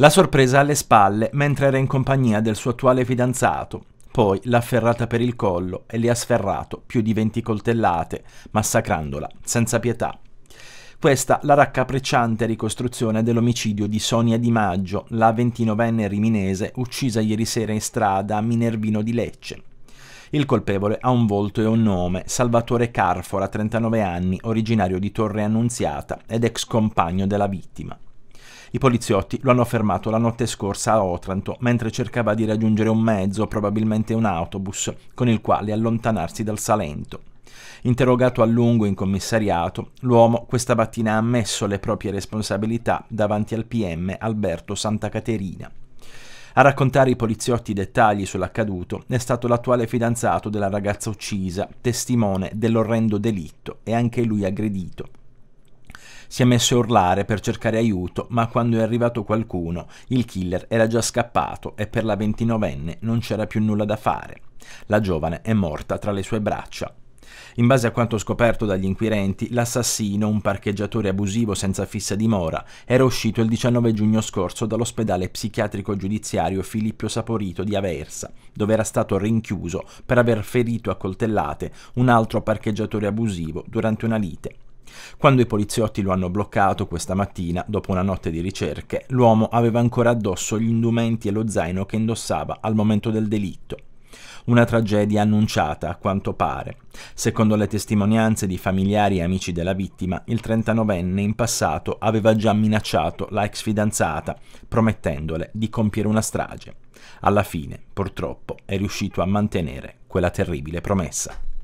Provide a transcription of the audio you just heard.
La sorpresa alle spalle mentre era in compagnia del suo attuale fidanzato. Poi l'ha afferrata per il collo e le ha sferrato più di 20 coltellate, massacrandola senza pietà. Questa la raccapricciante ricostruzione dell'omicidio di Sonia Di Maggio, la 29enne riminese uccisa ieri sera in strada a Minervino di Lecce. Il colpevole ha un volto e un nome, Salvatore Carfora, 39 anni, originario di Torre Annunziata ed ex compagno della vittima. I poliziotti lo hanno fermato la notte scorsa a Otranto mentre cercava di raggiungere un mezzo, probabilmente un autobus, con il quale allontanarsi dal Salento. Interrogato a lungo in commissariato, l'uomo questa mattina ha ammesso le proprie responsabilità davanti al PM Alberto Santa Caterina. A raccontare i poliziotti i dettagli sull'accaduto è stato l'attuale fidanzato della ragazza uccisa, testimone dell'orrendo delitto e anche lui aggredito. Si è messo a urlare per cercare aiuto, ma quando è arrivato qualcuno, il killer era già scappato e per la ventinovenne non c'era più nulla da fare. La giovane è morta tra le sue braccia. In base a quanto scoperto dagli inquirenti, l'assassino, un parcheggiatore abusivo senza fissa dimora, era uscito il 19 giugno scorso dall'ospedale psichiatrico giudiziario Filippo Saporito di Aversa, dove era stato rinchiuso per aver ferito a coltellate un altro parcheggiatore abusivo durante una lite. Quando i poliziotti lo hanno bloccato questa mattina, dopo una notte di ricerche, l'uomo aveva ancora addosso gli indumenti e lo zaino che indossava al momento del delitto. Una tragedia annunciata, a quanto pare. Secondo le testimonianze di familiari e amici della vittima, il 39enne in passato aveva già minacciato la ex fidanzata, promettendole di compiere una strage. Alla fine, purtroppo, è riuscito a mantenere quella terribile promessa.